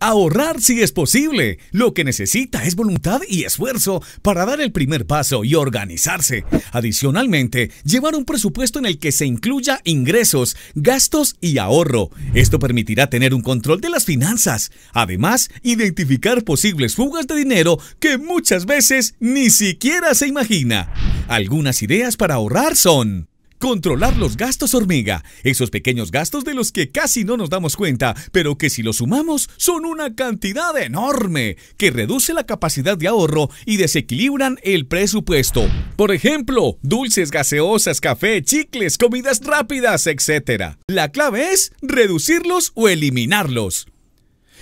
Ahorrar si es posible. Lo que necesita es voluntad y esfuerzo para dar el primer paso y organizarse. Adicionalmente, llevar un presupuesto en el que se incluya ingresos, gastos y ahorro. Esto permitirá tener un control de las finanzas. Además, identificar posibles fugas de dinero que muchas veces ni siquiera se imagina. Algunas ideas para ahorrar son Controlar los gastos hormiga, esos pequeños gastos de los que casi no nos damos cuenta, pero que si los sumamos son una cantidad enorme, que reduce la capacidad de ahorro y desequilibran el presupuesto. Por ejemplo, dulces, gaseosas, café, chicles, comidas rápidas, etc. La clave es reducirlos o eliminarlos.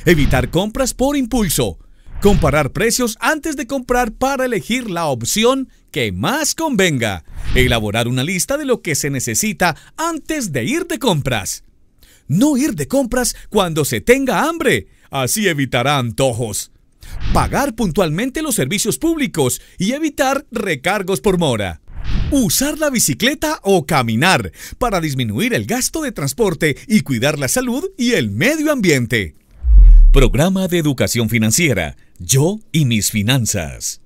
Evitar compras por impulso. Comparar precios antes de comprar para elegir la opción que más convenga. Elaborar una lista de lo que se necesita antes de ir de compras. No ir de compras cuando se tenga hambre. Así evitará antojos. Pagar puntualmente los servicios públicos y evitar recargos por mora. Usar la bicicleta o caminar para disminuir el gasto de transporte y cuidar la salud y el medio ambiente. Programa de Educación Financiera. Yo y mis finanzas.